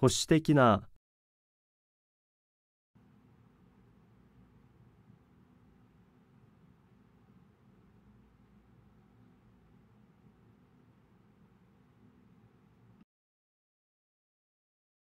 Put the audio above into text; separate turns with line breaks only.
保守的な